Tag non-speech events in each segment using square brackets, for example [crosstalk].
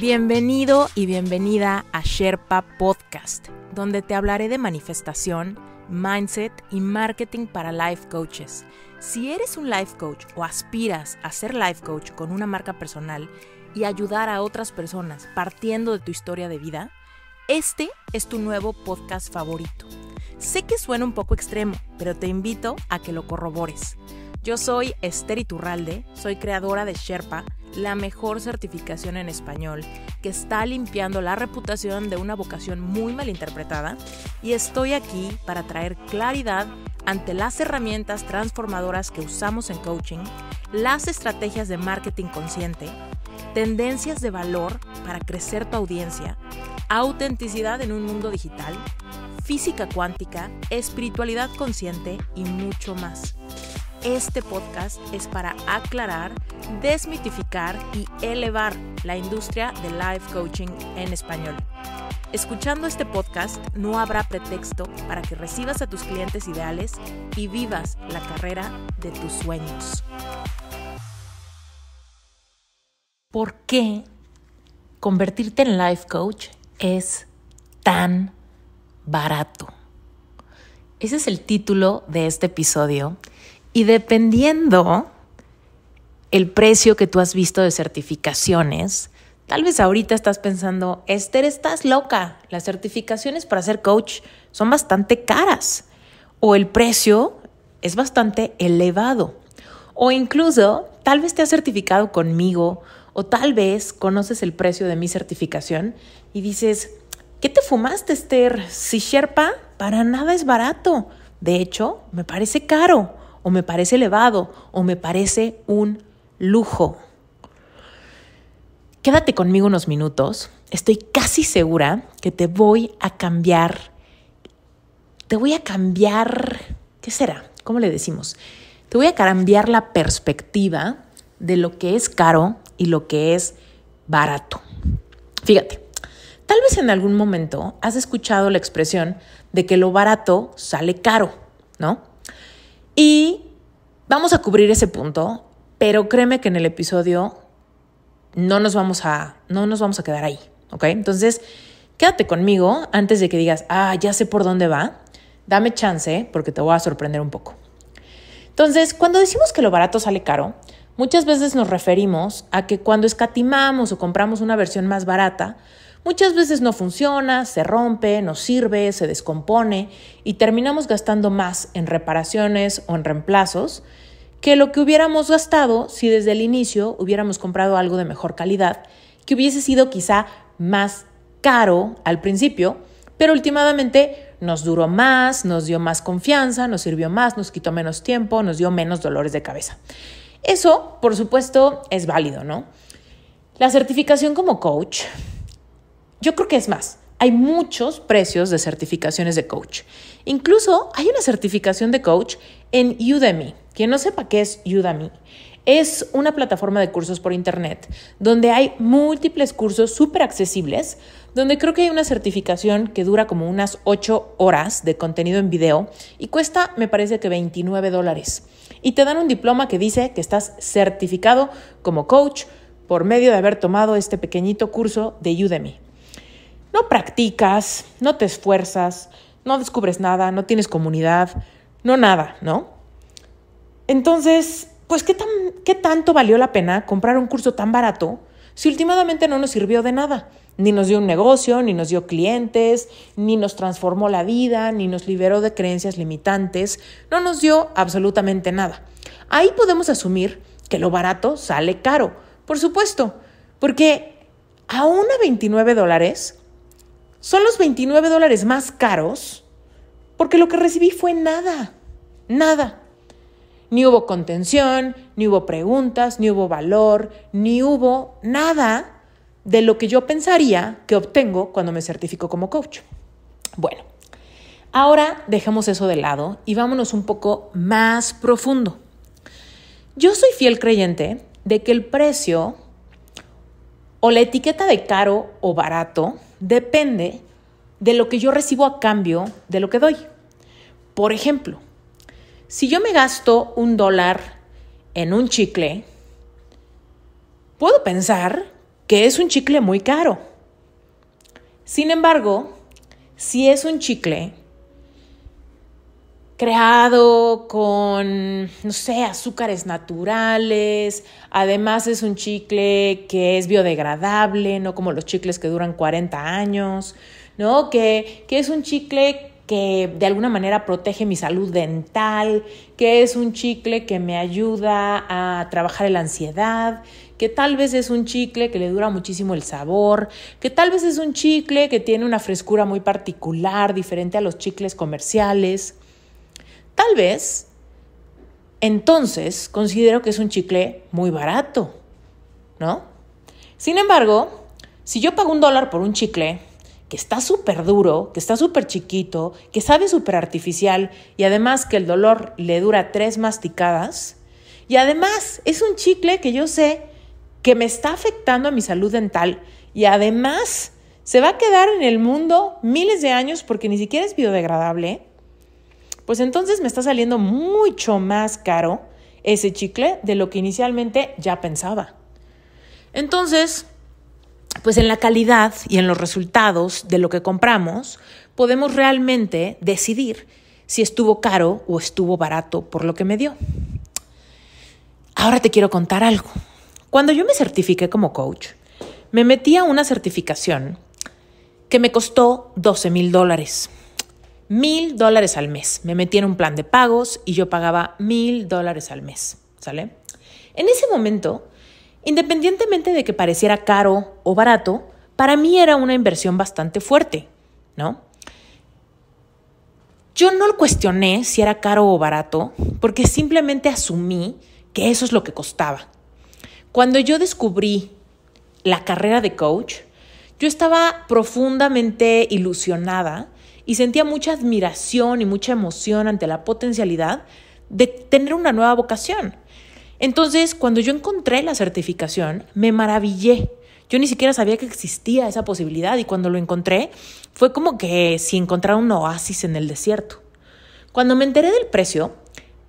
Bienvenido y bienvenida a Sherpa Podcast, donde te hablaré de manifestación, mindset y marketing para life coaches. Si eres un life coach o aspiras a ser life coach con una marca personal y ayudar a otras personas partiendo de tu historia de vida, este es tu nuevo podcast favorito. Sé que suena un poco extremo, pero te invito a que lo corrobores. Yo soy Esther Iturralde, soy creadora de Sherpa, la mejor certificación en español que está limpiando la reputación de una vocación muy malinterpretada y estoy aquí para traer claridad ante las herramientas transformadoras que usamos en coaching, las estrategias de marketing consciente, tendencias de valor para crecer tu audiencia, autenticidad en un mundo digital, física cuántica, espiritualidad consciente y mucho más este podcast es para aclarar, desmitificar y elevar la industria del life coaching en español. Escuchando este podcast no habrá pretexto para que recibas a tus clientes ideales y vivas la carrera de tus sueños. ¿Por qué convertirte en life coach es tan barato? Ese es el título de este episodio y dependiendo el precio que tú has visto de certificaciones, tal vez ahorita estás pensando, Esther, estás loca, las certificaciones para ser coach son bastante caras o el precio es bastante elevado o incluso tal vez te has certificado conmigo o tal vez conoces el precio de mi certificación y dices, ¿qué te fumaste, Esther? Si Sherpa para nada es barato. De hecho, me parece caro o me parece elevado, o me parece un lujo. Quédate conmigo unos minutos, estoy casi segura que te voy a cambiar, te voy a cambiar, ¿qué será? ¿Cómo le decimos? Te voy a cambiar la perspectiva de lo que es caro y lo que es barato. Fíjate, Tal vez en algún momento has escuchado la expresión de que lo barato sale caro, ¿no? Y vamos a cubrir ese punto, pero créeme que en el episodio no nos vamos a, no nos vamos a quedar ahí, ¿ok? Entonces, quédate conmigo antes de que digas, ah, ya sé por dónde va, dame chance porque te voy a sorprender un poco. Entonces, cuando decimos que lo barato sale caro, muchas veces nos referimos a que cuando escatimamos o compramos una versión más barata, Muchas veces no funciona, se rompe, no sirve, se descompone y terminamos gastando más en reparaciones o en reemplazos que lo que hubiéramos gastado si desde el inicio hubiéramos comprado algo de mejor calidad, que hubiese sido quizá más caro al principio, pero últimamente nos duró más, nos dio más confianza, nos sirvió más, nos quitó menos tiempo, nos dio menos dolores de cabeza. Eso, por supuesto, es válido, ¿no? La certificación como coach yo creo que es más, hay muchos precios de certificaciones de coach. Incluso hay una certificación de coach en Udemy. Quien no sepa qué es Udemy, es una plataforma de cursos por internet donde hay múltiples cursos súper accesibles, donde creo que hay una certificación que dura como unas 8 horas de contenido en video y cuesta, me parece que 29 dólares. Y te dan un diploma que dice que estás certificado como coach por medio de haber tomado este pequeñito curso de Udemy no practicas, no te esfuerzas, no descubres nada, no tienes comunidad, no nada, ¿no? Entonces, pues, ¿qué, tan, ¿qué tanto valió la pena comprar un curso tan barato si últimamente no nos sirvió de nada? Ni nos dio un negocio, ni nos dio clientes, ni nos transformó la vida, ni nos liberó de creencias limitantes, no nos dio absolutamente nada. Ahí podemos asumir que lo barato sale caro, por supuesto, porque a una 29 dólares son los 29 dólares más caros porque lo que recibí fue nada, nada. Ni hubo contención, ni hubo preguntas, ni hubo valor, ni hubo nada de lo que yo pensaría que obtengo cuando me certifico como coach. Bueno, ahora dejemos eso de lado y vámonos un poco más profundo. Yo soy fiel creyente de que el precio o la etiqueta de caro o barato depende de lo que yo recibo a cambio de lo que doy. Por ejemplo, si yo me gasto un dólar en un chicle, puedo pensar que es un chicle muy caro. Sin embargo, si es un chicle creado con, no sé, azúcares naturales. Además es un chicle que es biodegradable, no como los chicles que duran 40 años, ¿no? Que, que es un chicle que de alguna manera protege mi salud dental, que es un chicle que me ayuda a trabajar la ansiedad, que tal vez es un chicle que le dura muchísimo el sabor, que tal vez es un chicle que tiene una frescura muy particular, diferente a los chicles comerciales. Tal vez, entonces, considero que es un chicle muy barato, ¿no? Sin embargo, si yo pago un dólar por un chicle que está súper duro, que está súper chiquito, que sabe súper artificial y además que el dolor le dura tres masticadas, y además es un chicle que yo sé que me está afectando a mi salud dental y además se va a quedar en el mundo miles de años porque ni siquiera es biodegradable, pues entonces me está saliendo mucho más caro ese chicle de lo que inicialmente ya pensaba. Entonces, pues en la calidad y en los resultados de lo que compramos, podemos realmente decidir si estuvo caro o estuvo barato por lo que me dio. Ahora te quiero contar algo. Cuando yo me certifiqué como coach, me metí a una certificación que me costó 12 mil dólares mil dólares al mes. Me metí en un plan de pagos y yo pagaba mil dólares al mes, ¿sale? En ese momento, independientemente de que pareciera caro o barato, para mí era una inversión bastante fuerte, ¿no? Yo no lo cuestioné si era caro o barato, porque simplemente asumí que eso es lo que costaba. Cuando yo descubrí la carrera de coach, yo estaba profundamente ilusionada y sentía mucha admiración y mucha emoción ante la potencialidad de tener una nueva vocación. Entonces, cuando yo encontré la certificación, me maravillé. Yo ni siquiera sabía que existía esa posibilidad y cuando lo encontré fue como que si encontrara un oasis en el desierto. Cuando me enteré del precio,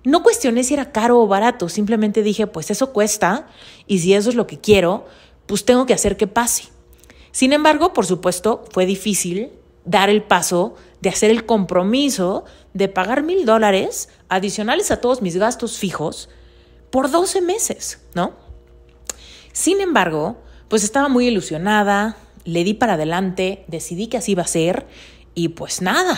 no cuestioné si era caro o barato, simplemente dije, pues eso cuesta y si eso es lo que quiero, pues tengo que hacer que pase. Sin embargo, por supuesto, fue difícil dar el paso de hacer el compromiso de pagar mil dólares adicionales a todos mis gastos fijos por 12 meses, ¿no? Sin embargo, pues estaba muy ilusionada, le di para adelante, decidí que así iba a ser y pues nada,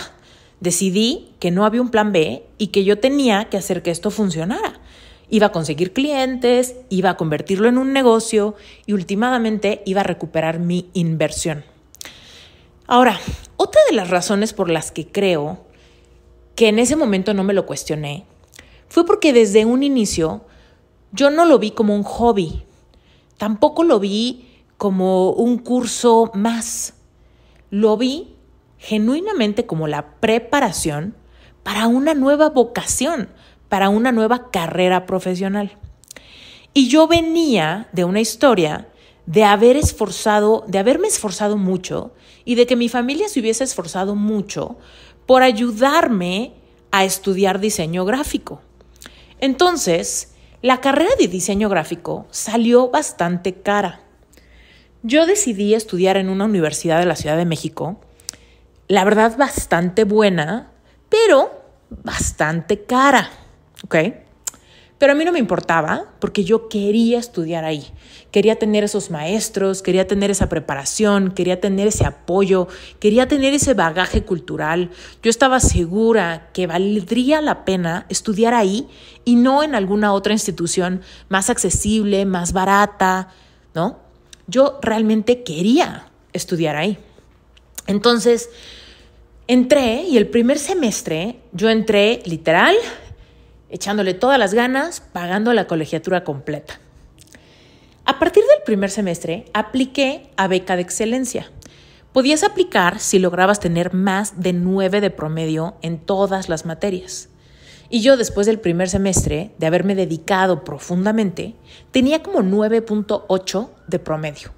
decidí que no había un plan B y que yo tenía que hacer que esto funcionara. Iba a conseguir clientes, iba a convertirlo en un negocio y últimamente iba a recuperar mi inversión. Ahora, otra de las razones por las que creo que en ese momento no me lo cuestioné fue porque desde un inicio yo no lo vi como un hobby, tampoco lo vi como un curso más, lo vi genuinamente como la preparación para una nueva vocación, para una nueva carrera profesional. Y yo venía de una historia de haber esforzado, de haberme esforzado mucho y de que mi familia se hubiese esforzado mucho por ayudarme a estudiar diseño gráfico. Entonces, la carrera de diseño gráfico salió bastante cara. Yo decidí estudiar en una universidad de la Ciudad de México, la verdad bastante buena, pero bastante cara, Pero a mí no me importaba porque yo quería estudiar ahí. Quería tener esos maestros, quería tener esa preparación, quería tener ese apoyo, quería tener ese bagaje cultural. Yo estaba segura que valdría la pena estudiar ahí y no en alguna otra institución más accesible, más barata, ¿no? Yo realmente quería estudiar ahí. Entonces, entré y el primer semestre yo entré literal echándole todas las ganas, pagando la colegiatura completa. A partir del primer semestre, apliqué a beca de excelencia. Podías aplicar si lograbas tener más de 9 de promedio en todas las materias. Y yo después del primer semestre, de haberme dedicado profundamente, tenía como 9.8 de promedio.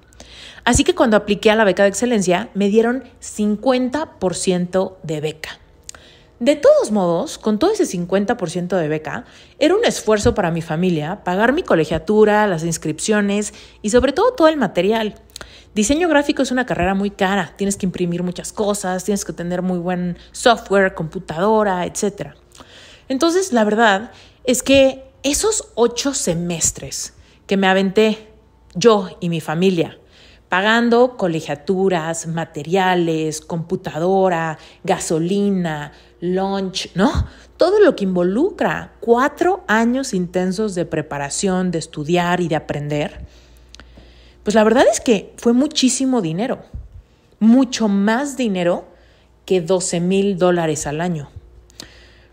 Así que cuando apliqué a la beca de excelencia, me dieron 50% de beca. De todos modos, con todo ese 50% de beca, era un esfuerzo para mi familia pagar mi colegiatura, las inscripciones y sobre todo todo el material. Diseño gráfico es una carrera muy cara, tienes que imprimir muchas cosas, tienes que tener muy buen software, computadora, etc. Entonces, la verdad es que esos ocho semestres que me aventé yo y mi familia, pagando colegiaturas, materiales, computadora, gasolina, lunch, ¿no? Todo lo que involucra cuatro años intensos de preparación, de estudiar y de aprender. Pues la verdad es que fue muchísimo dinero, mucho más dinero que 12 mil dólares al año.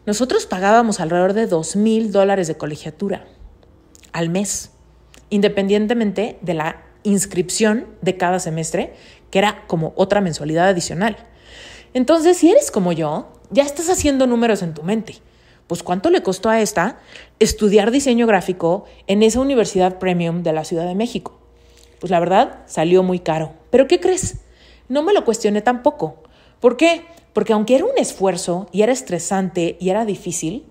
Nosotros pagábamos alrededor de 2 mil dólares de colegiatura al mes, independientemente de la inscripción de cada semestre, que era como otra mensualidad adicional. Entonces, si eres como yo, ya estás haciendo números en tu mente. Pues cuánto le costó a esta estudiar diseño gráfico en esa universidad premium de la Ciudad de México. Pues la verdad, salió muy caro. Pero ¿qué crees? No me lo cuestioné tampoco. ¿Por qué? Porque aunque era un esfuerzo y era estresante y era difícil,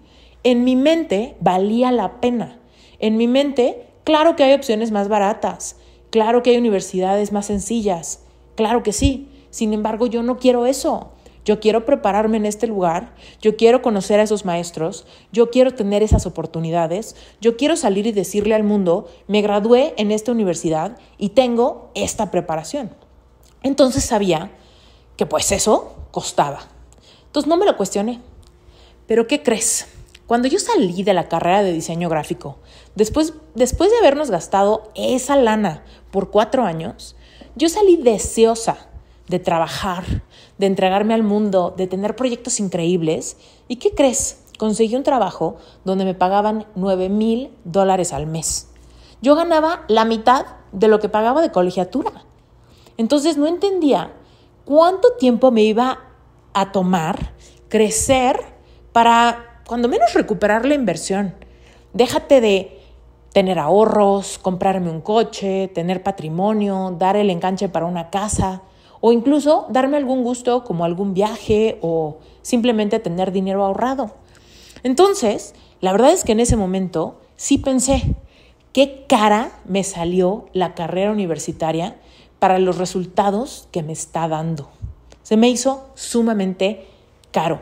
en mi mente valía la pena. En mi mente, claro que hay opciones más baratas, claro que hay universidades más sencillas, claro que sí. Sin embargo, yo no quiero eso. Yo quiero prepararme en este lugar, yo quiero conocer a esos maestros, yo quiero tener esas oportunidades, yo quiero salir y decirle al mundo, me gradué en esta universidad y tengo esta preparación. Entonces sabía que pues eso costaba. Entonces no me lo cuestioné. Pero ¿qué crees? Cuando yo salí de la carrera de diseño gráfico, después, después de habernos gastado esa lana por cuatro años, yo salí deseosa de trabajar, de entregarme al mundo, de tener proyectos increíbles. ¿Y qué crees? Conseguí un trabajo donde me pagaban 9 mil dólares al mes. Yo ganaba la mitad de lo que pagaba de colegiatura. Entonces no entendía cuánto tiempo me iba a tomar crecer para, cuando menos, recuperar la inversión. Déjate de tener ahorros, comprarme un coche, tener patrimonio, dar el enganche para una casa o incluso darme algún gusto como algún viaje o simplemente tener dinero ahorrado. Entonces, la verdad es que en ese momento sí pensé, qué cara me salió la carrera universitaria para los resultados que me está dando. Se me hizo sumamente caro.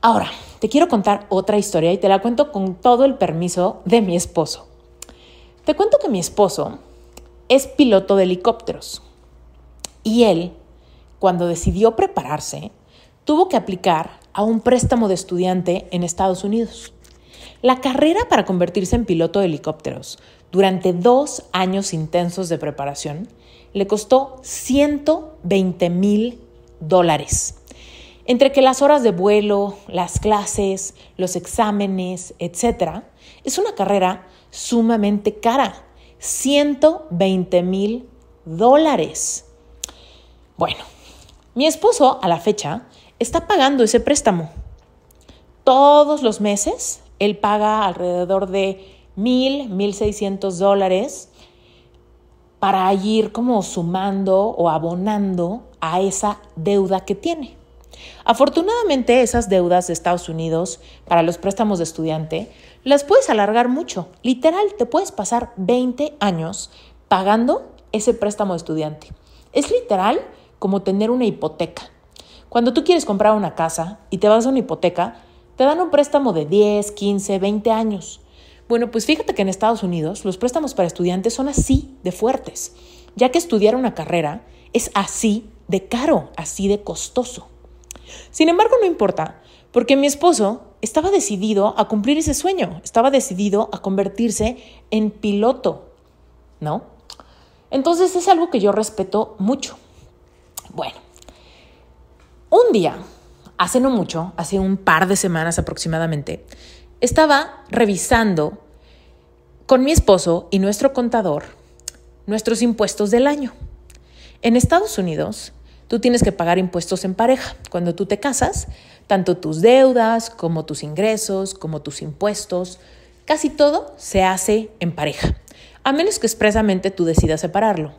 Ahora, te quiero contar otra historia y te la cuento con todo el permiso de mi esposo. Te cuento que mi esposo es piloto de helicópteros. Y él, cuando decidió prepararse, tuvo que aplicar a un préstamo de estudiante en Estados Unidos. La carrera para convertirse en piloto de helicópteros durante dos años intensos de preparación le costó 120 mil dólares. Entre que las horas de vuelo, las clases, los exámenes, etc., es una carrera sumamente cara. 120 mil dólares. Bueno, mi esposo a la fecha está pagando ese préstamo. Todos los meses él paga alrededor de mil, mil seiscientos dólares para ir como sumando o abonando a esa deuda que tiene. Afortunadamente esas deudas de Estados Unidos para los préstamos de estudiante las puedes alargar mucho. Literal, te puedes pasar 20 años pagando ese préstamo de estudiante. Es literal como tener una hipoteca. Cuando tú quieres comprar una casa y te vas a una hipoteca, te dan un préstamo de 10, 15, 20 años. Bueno, pues fíjate que en Estados Unidos los préstamos para estudiantes son así de fuertes, ya que estudiar una carrera es así de caro, así de costoso. Sin embargo, no importa, porque mi esposo estaba decidido a cumplir ese sueño, estaba decidido a convertirse en piloto, ¿no? Entonces es algo que yo respeto mucho. Bueno, un día, hace no mucho, hace un par de semanas aproximadamente, estaba revisando con mi esposo y nuestro contador nuestros impuestos del año. En Estados Unidos, tú tienes que pagar impuestos en pareja. Cuando tú te casas, tanto tus deudas como tus ingresos, como tus impuestos, casi todo se hace en pareja, a menos que expresamente tú decidas separarlo.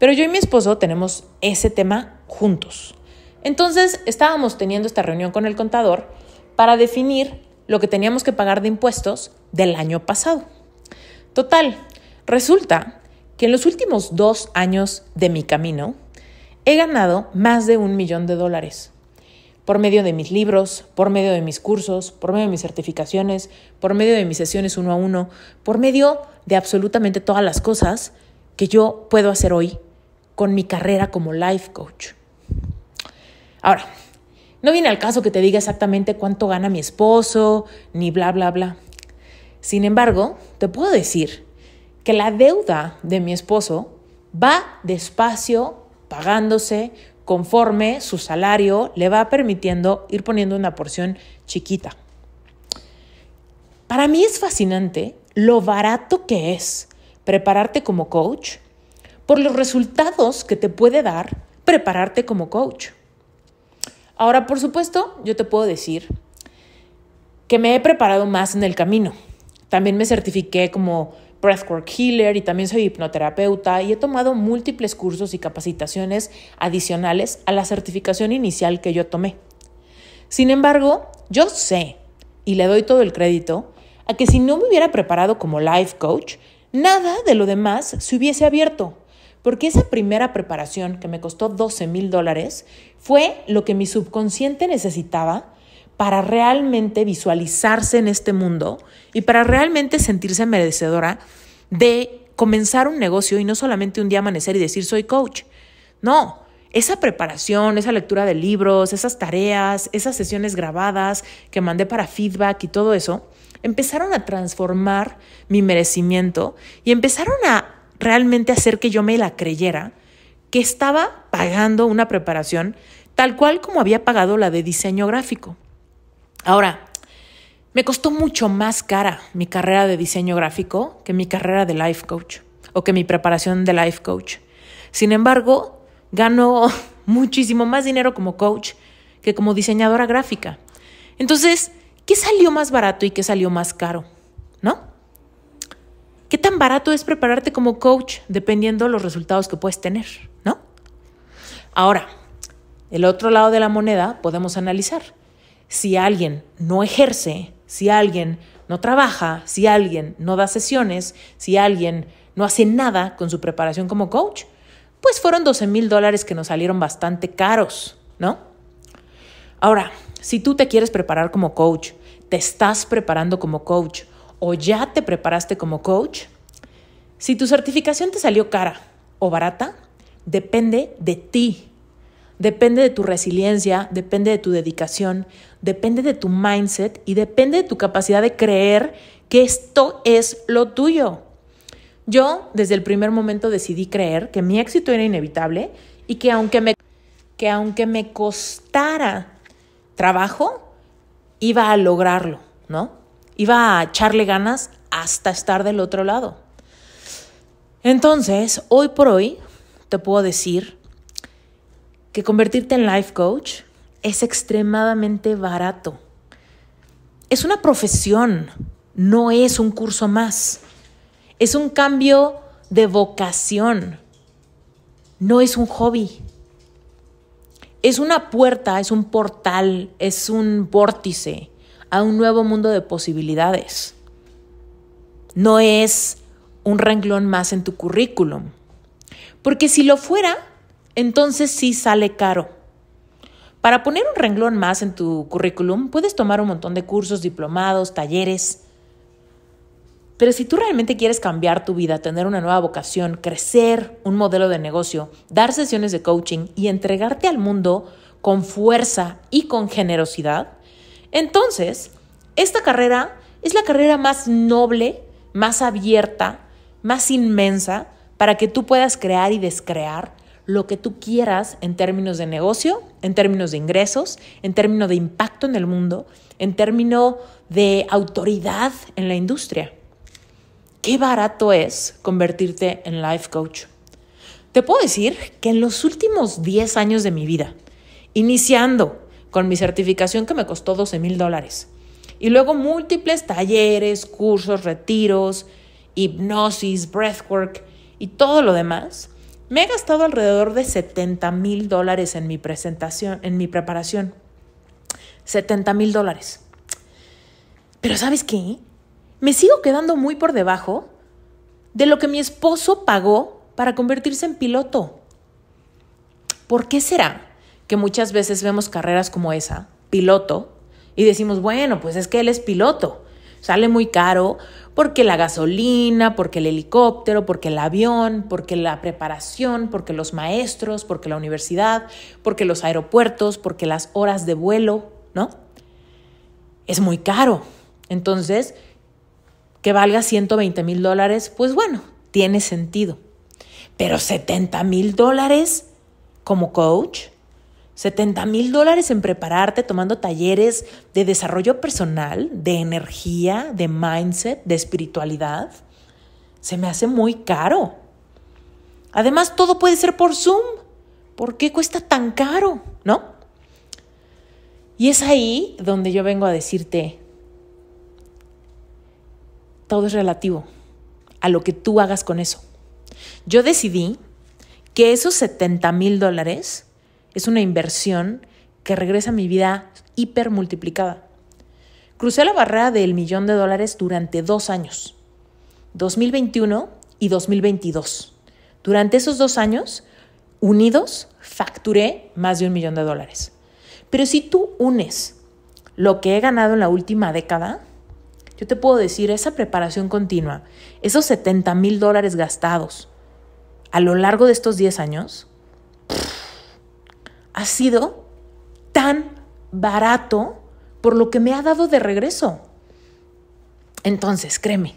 Pero yo y mi esposo tenemos ese tema juntos. Entonces estábamos teniendo esta reunión con el contador para definir lo que teníamos que pagar de impuestos del año pasado. Total, resulta que en los últimos dos años de mi camino he ganado más de un millón de dólares por medio de mis libros, por medio de mis cursos, por medio de mis certificaciones, por medio de mis sesiones uno a uno, por medio de absolutamente todas las cosas que yo puedo hacer hoy con mi carrera como life coach. Ahora, no viene al caso que te diga exactamente cuánto gana mi esposo, ni bla, bla, bla. Sin embargo, te puedo decir que la deuda de mi esposo va despacio, pagándose, conforme su salario le va permitiendo ir poniendo una porción chiquita. Para mí es fascinante lo barato que es prepararte como coach por los resultados que te puede dar prepararte como coach. Ahora, por supuesto, yo te puedo decir que me he preparado más en el camino. También me certifiqué como breathwork healer y también soy hipnoterapeuta y he tomado múltiples cursos y capacitaciones adicionales a la certificación inicial que yo tomé. Sin embargo, yo sé, y le doy todo el crédito, a que si no me hubiera preparado como life coach, nada de lo demás se hubiese abierto. Porque esa primera preparación que me costó 12 mil dólares fue lo que mi subconsciente necesitaba para realmente visualizarse en este mundo y para realmente sentirse merecedora de comenzar un negocio y no solamente un día amanecer y decir soy coach. No, esa preparación, esa lectura de libros, esas tareas, esas sesiones grabadas que mandé para feedback y todo eso, empezaron a transformar mi merecimiento y empezaron a realmente hacer que yo me la creyera, que estaba pagando una preparación tal cual como había pagado la de diseño gráfico. Ahora, me costó mucho más cara mi carrera de diseño gráfico que mi carrera de life coach o que mi preparación de life coach. Sin embargo, gano [laughs] muchísimo más dinero como coach que como diseñadora gráfica. Entonces, ¿qué salió más barato y qué salió más caro? ¿No? barato es prepararte como coach dependiendo los resultados que puedes tener, ¿no? Ahora, el otro lado de la moneda podemos analizar. Si alguien no ejerce, si alguien no trabaja, si alguien no da sesiones, si alguien no hace nada con su preparación como coach, pues fueron 12 mil dólares que nos salieron bastante caros, ¿no? Ahora, si tú te quieres preparar como coach, te estás preparando como coach o ya te preparaste como coach, si tu certificación te salió cara o barata, depende de ti, depende de tu resiliencia, depende de tu dedicación, depende de tu mindset y depende de tu capacidad de creer que esto es lo tuyo. Yo desde el primer momento decidí creer que mi éxito era inevitable y que aunque me, que aunque me costara trabajo, iba a lograrlo, ¿no? Iba a echarle ganas hasta estar del otro lado. Entonces, hoy por hoy, te puedo decir que convertirte en life coach es extremadamente barato. Es una profesión, no es un curso más. Es un cambio de vocación, no es un hobby. Es una puerta, es un portal, es un vórtice a un nuevo mundo de posibilidades. No es un renglón más en tu currículum. Porque si lo fuera, entonces sí sale caro. Para poner un renglón más en tu currículum, puedes tomar un montón de cursos, diplomados, talleres. Pero si tú realmente quieres cambiar tu vida, tener una nueva vocación, crecer un modelo de negocio, dar sesiones de coaching y entregarte al mundo con fuerza y con generosidad, entonces esta carrera es la carrera más noble, más abierta más inmensa para que tú puedas crear y descrear lo que tú quieras en términos de negocio, en términos de ingresos, en términos de impacto en el mundo, en términos de autoridad en la industria. Qué barato es convertirte en life coach. Te puedo decir que en los últimos 10 años de mi vida, iniciando con mi certificación que me costó 12 mil dólares, y luego múltiples talleres, cursos, retiros, hipnosis, breathwork y todo lo demás, me he gastado alrededor de 70 mil dólares en mi presentación, en mi preparación. 70 mil dólares. Pero ¿sabes qué? Me sigo quedando muy por debajo de lo que mi esposo pagó para convertirse en piloto. ¿Por qué será que muchas veces vemos carreras como esa, piloto, y decimos, bueno, pues es que él es piloto, Sale muy caro porque la gasolina, porque el helicóptero, porque el avión, porque la preparación, porque los maestros, porque la universidad, porque los aeropuertos, porque las horas de vuelo, ¿no? Es muy caro. Entonces, que valga 120 mil dólares, pues bueno, tiene sentido. Pero 70 mil dólares como coach, 70 mil dólares en prepararte tomando talleres de desarrollo personal, de energía, de mindset, de espiritualidad. Se me hace muy caro. Además, todo puede ser por Zoom. ¿Por qué cuesta tan caro? ¿No? Y es ahí donde yo vengo a decirte, todo es relativo a lo que tú hagas con eso. Yo decidí que esos 70 mil dólares es una inversión que regresa a mi vida multiplicada. Crucé la barrera del millón de dólares durante dos años, 2021 y 2022. Durante esos dos años, unidos, facturé más de un millón de dólares. Pero si tú unes lo que he ganado en la última década, yo te puedo decir, esa preparación continua, esos 70 mil dólares gastados a lo largo de estos 10 años, ha sido tan barato por lo que me ha dado de regreso. Entonces, créeme,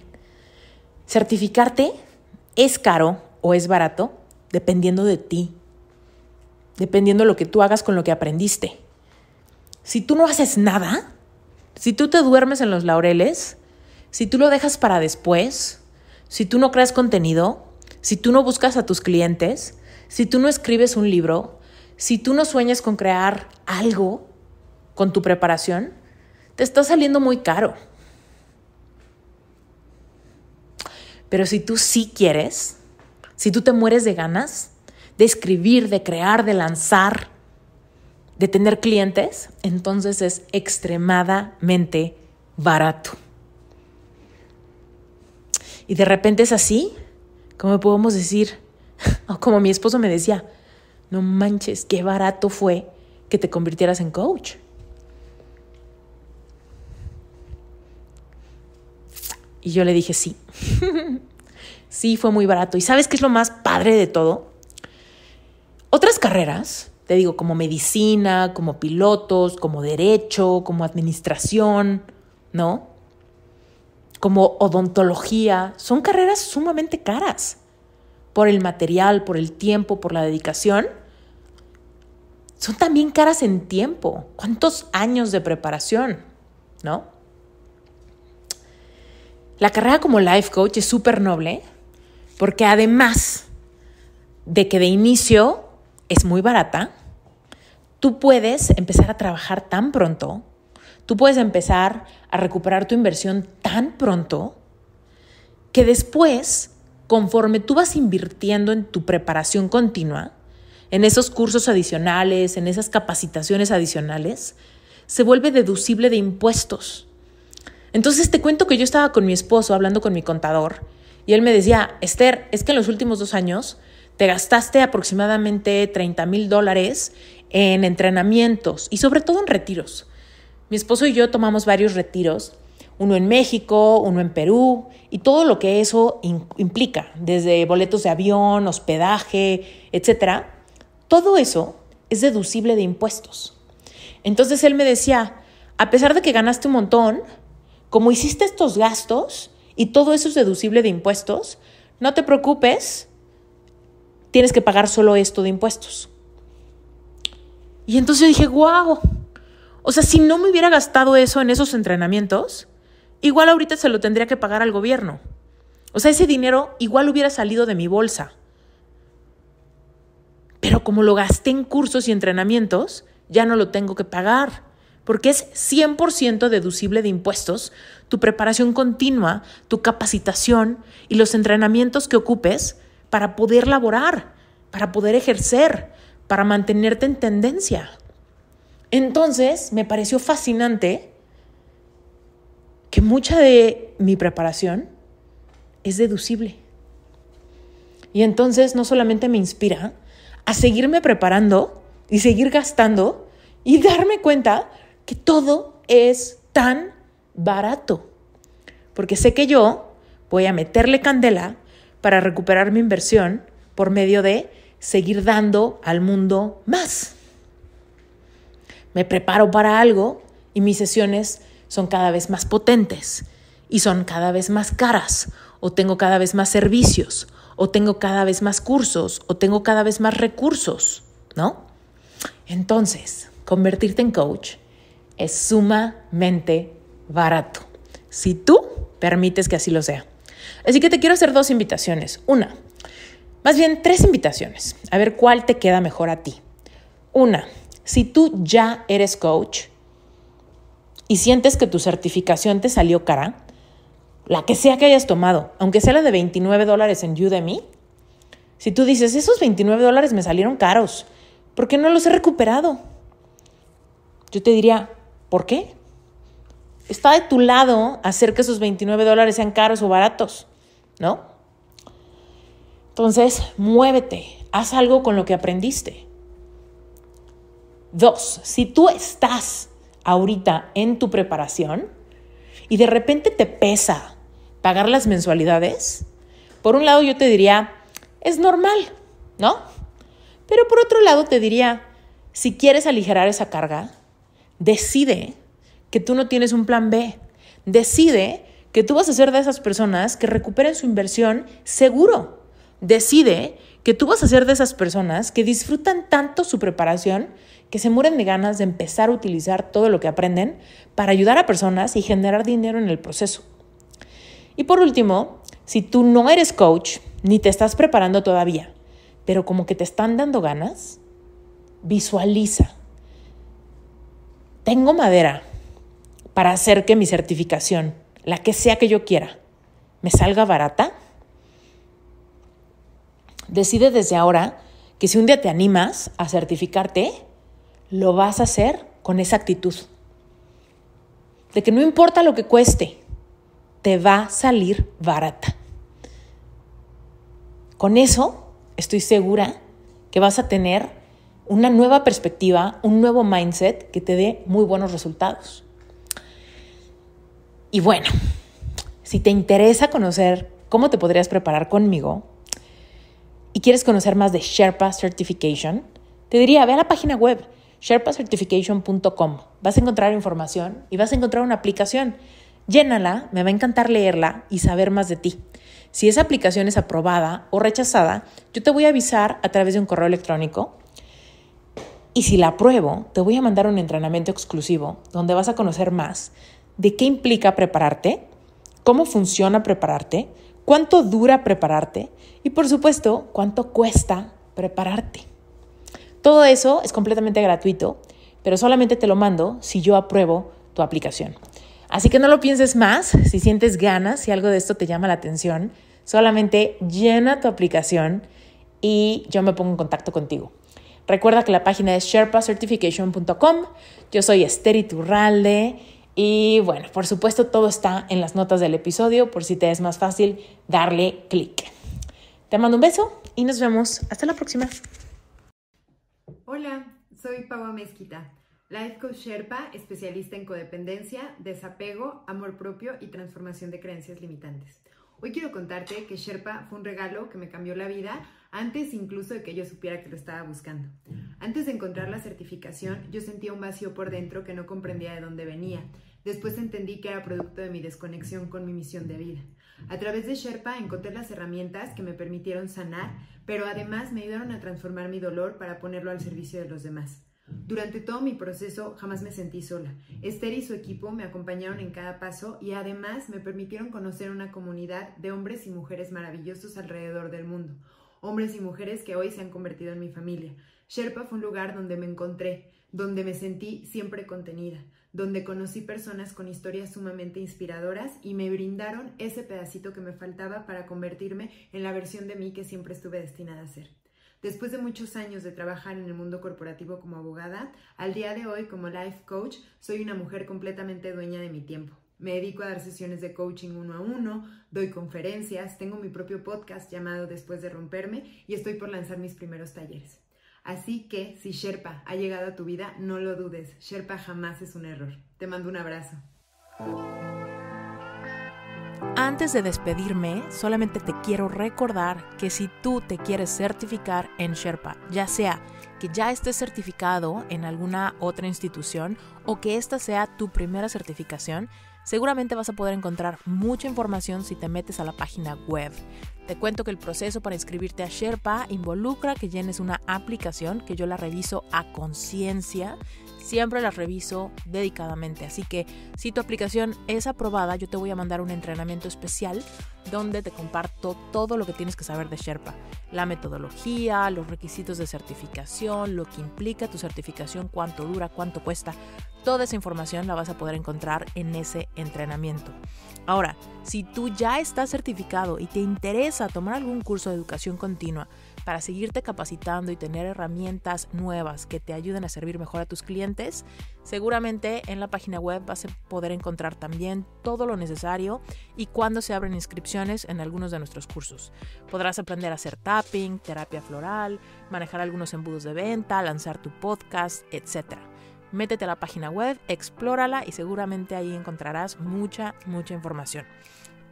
certificarte es caro o es barato dependiendo de ti, dependiendo de lo que tú hagas con lo que aprendiste. Si tú no haces nada, si tú te duermes en los laureles, si tú lo dejas para después, si tú no creas contenido, si tú no buscas a tus clientes, si tú no escribes un libro, si tú no sueñas con crear algo con tu preparación, te está saliendo muy caro. Pero si tú sí quieres, si tú te mueres de ganas de escribir, de crear, de lanzar, de tener clientes, entonces es extremadamente barato. Y de repente es así, como podemos decir, [laughs] o como mi esposo me decía, no manches, qué barato fue que te convirtieras en coach. Y yo le dije, sí, [laughs] sí, fue muy barato. ¿Y sabes qué es lo más padre de todo? Otras carreras, te digo, como medicina, como pilotos, como derecho, como administración, ¿no? Como odontología, son carreras sumamente caras por el material, por el tiempo, por la dedicación son también caras en tiempo. ¿Cuántos años de preparación? ¿No? La carrera como life coach es súper noble porque además de que de inicio es muy barata, tú puedes empezar a trabajar tan pronto, tú puedes empezar a recuperar tu inversión tan pronto que después, conforme tú vas invirtiendo en tu preparación continua, en esos cursos adicionales, en esas capacitaciones adicionales, se vuelve deducible de impuestos. Entonces te cuento que yo estaba con mi esposo hablando con mi contador y él me decía, Esther, es que en los últimos dos años te gastaste aproximadamente 30 mil dólares en entrenamientos y sobre todo en retiros. Mi esposo y yo tomamos varios retiros, uno en México, uno en Perú, y todo lo que eso implica, desde boletos de avión, hospedaje, etcétera. Todo eso es deducible de impuestos. Entonces él me decía, a pesar de que ganaste un montón, como hiciste estos gastos y todo eso es deducible de impuestos, no te preocupes, tienes que pagar solo esto de impuestos. Y entonces yo dije, wow, o sea, si no me hubiera gastado eso en esos entrenamientos, igual ahorita se lo tendría que pagar al gobierno. O sea, ese dinero igual hubiera salido de mi bolsa pero como lo gasté en cursos y entrenamientos, ya no lo tengo que pagar, porque es 100% deducible de impuestos tu preparación continua, tu capacitación y los entrenamientos que ocupes para poder laborar, para poder ejercer, para mantenerte en tendencia. Entonces, me pareció fascinante que mucha de mi preparación es deducible. Y entonces no solamente me inspira, a seguirme preparando y seguir gastando y darme cuenta que todo es tan barato. Porque sé que yo voy a meterle candela para recuperar mi inversión por medio de seguir dando al mundo más. Me preparo para algo y mis sesiones son cada vez más potentes y son cada vez más caras o tengo cada vez más servicios o tengo cada vez más cursos o tengo cada vez más recursos, ¿no? Entonces, convertirte en coach es sumamente barato si tú permites que así lo sea. Así que te quiero hacer dos invitaciones. Una, más bien tres invitaciones. A ver cuál te queda mejor a ti. Una, si tú ya eres coach y sientes que tu certificación te salió cara, la que sea que hayas tomado, aunque sea la de 29 dólares en Udemy, si tú dices, esos 29 dólares me salieron caros, ¿por qué no los he recuperado? Yo te diría, ¿por qué? Está de tu lado hacer que esos 29 dólares sean caros o baratos, ¿no? Entonces, muévete, haz algo con lo que aprendiste. Dos, si tú estás ahorita en tu preparación, y de repente te pesa pagar las mensualidades, por un lado yo te diría, es normal, ¿no? Pero por otro lado te diría, si quieres aligerar esa carga, decide que tú no tienes un plan B. Decide que tú vas a ser de esas personas que recuperen su inversión seguro. Decide que tú vas a ser de esas personas que disfrutan tanto su preparación que se mueren de ganas de empezar a utilizar todo lo que aprenden para ayudar a personas y generar dinero en el proceso. Y por último, si tú no eres coach ni te estás preparando todavía, pero como que te están dando ganas, visualiza. Tengo madera para hacer que mi certificación, la que sea que yo quiera, me salga barata. Decide desde ahora que si un día te animas a certificarte, lo vas a hacer con esa actitud. De que no importa lo que cueste, te va a salir barata. Con eso estoy segura que vas a tener una nueva perspectiva, un nuevo mindset que te dé muy buenos resultados. Y bueno, si te interesa conocer cómo te podrías preparar conmigo y quieres conocer más de Sherpa Certification, te diría, ve a la página web sherpacertification.com. Vas a encontrar información y vas a encontrar una aplicación. Llénala, me va a encantar leerla y saber más de ti. Si esa aplicación es aprobada o rechazada, yo te voy a avisar a través de un correo electrónico. Y si la apruebo, te voy a mandar un entrenamiento exclusivo donde vas a conocer más de qué implica prepararte, cómo funciona prepararte, cuánto dura prepararte y por supuesto cuánto cuesta prepararte. Todo eso es completamente gratuito, pero solamente te lo mando si yo apruebo tu aplicación. Así que no lo pienses más, si sientes ganas, si algo de esto te llama la atención, solamente llena tu aplicación y yo me pongo en contacto contigo. Recuerda que la página es sherpacertification.com. Yo soy Esther Iturralde y bueno, por supuesto todo está en las notas del episodio por si te es más fácil darle clic. Te mando un beso y nos vemos hasta la próxima. Hola, soy Paua Mezquita, Life Coach Sherpa, especialista en codependencia, desapego, amor propio y transformación de creencias limitantes. Hoy quiero contarte que Sherpa fue un regalo que me cambió la vida antes incluso de que yo supiera que lo estaba buscando. Antes de encontrar la certificación, yo sentía un vacío por dentro que no comprendía de dónde venía. Después entendí que era producto de mi desconexión con mi misión de vida. A través de Sherpa encontré las herramientas que me permitieron sanar, pero además me ayudaron a transformar mi dolor para ponerlo al servicio de los demás. Durante todo mi proceso jamás me sentí sola. Esther y su equipo me acompañaron en cada paso y además me permitieron conocer una comunidad de hombres y mujeres maravillosos alrededor del mundo, hombres y mujeres que hoy se han convertido en mi familia. Sherpa fue un lugar donde me encontré, donde me sentí siempre contenida, donde conocí personas con historias sumamente inspiradoras y me brindaron ese pedacito que me faltaba para convertirme en la versión de mí que siempre estuve destinada a ser. Después de muchos años de trabajar en el mundo corporativo como abogada, al día de hoy como life coach soy una mujer completamente dueña de mi tiempo. Me dedico a dar sesiones de coaching uno a uno, doy conferencias, tengo mi propio podcast llamado Después de Romperme y estoy por lanzar mis primeros talleres. Así que si Sherpa ha llegado a tu vida, no lo dudes, Sherpa jamás es un error. Te mando un abrazo. Antes de despedirme, solamente te quiero recordar que si tú te quieres certificar en Sherpa, ya sea que ya estés certificado en alguna otra institución o que esta sea tu primera certificación, seguramente vas a poder encontrar mucha información si te metes a la página web. Te cuento que el proceso para inscribirte a Sherpa involucra que llenes una aplicación que yo la reviso a conciencia siempre las reviso dedicadamente. Así que si tu aplicación es aprobada, yo te voy a mandar un entrenamiento especial donde te comparto todo lo que tienes que saber de Sherpa. La metodología, los requisitos de certificación, lo que implica tu certificación, cuánto dura, cuánto cuesta. Toda esa información la vas a poder encontrar en ese entrenamiento. Ahora, si tú ya estás certificado y te interesa tomar algún curso de educación continua, para seguirte capacitando y tener herramientas nuevas que te ayuden a servir mejor a tus clientes, seguramente en la página web vas a poder encontrar también todo lo necesario y cuándo se abren inscripciones en algunos de nuestros cursos. Podrás aprender a hacer tapping, terapia floral, manejar algunos embudos de venta, lanzar tu podcast, etc. Métete a la página web, explórala y seguramente ahí encontrarás mucha, mucha información.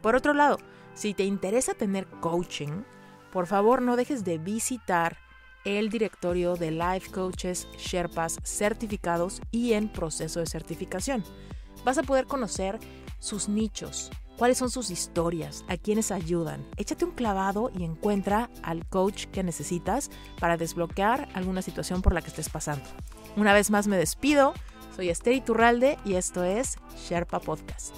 Por otro lado, si te interesa tener coaching, por favor no dejes de visitar el directorio de Life Coaches, Sherpas certificados y en proceso de certificación. Vas a poder conocer sus nichos, cuáles son sus historias, a quienes ayudan. Échate un clavado y encuentra al coach que necesitas para desbloquear alguna situación por la que estés pasando. Una vez más me despido, soy Esther Iturralde y esto es Sherpa Podcast.